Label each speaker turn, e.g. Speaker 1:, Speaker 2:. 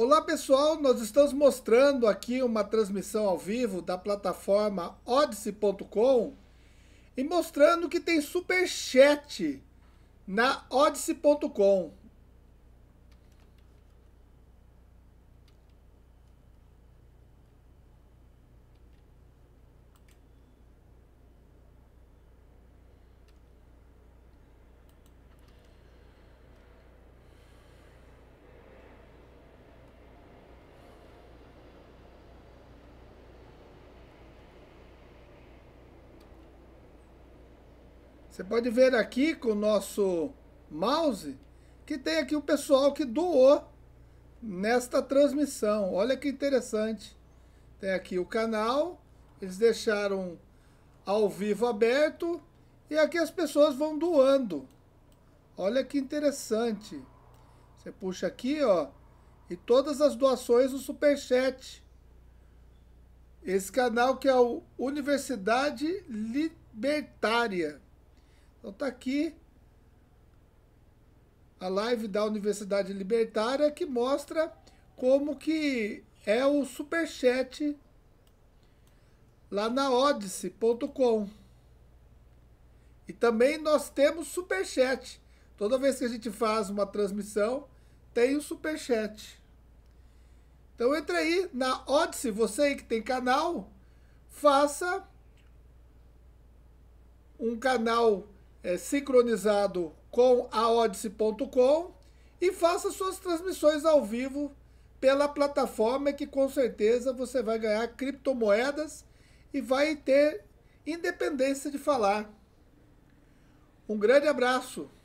Speaker 1: Olá pessoal, nós estamos mostrando aqui uma transmissão ao vivo da plataforma Odyssey.com e mostrando que tem super chat na Odyssey.com. Você pode ver aqui com o nosso mouse que tem aqui o pessoal que doou nesta transmissão. Olha que interessante. Tem aqui o canal, eles deixaram ao vivo aberto e aqui as pessoas vão doando. Olha que interessante. Você puxa aqui, ó, e todas as doações o superchat. Esse canal que é o Universidade Libertária. Então tá aqui a live da Universidade Libertária que mostra como que é o superchat lá na odyssey.com. E também nós temos superchat. Toda vez que a gente faz uma transmissão, tem o superchat. Então entra aí na Odyssey, você aí que tem canal, faça um canal é, sincronizado com a Odyssey.com e faça suas transmissões ao vivo pela plataforma que com certeza você vai ganhar criptomoedas e vai ter independência de falar. Um grande abraço!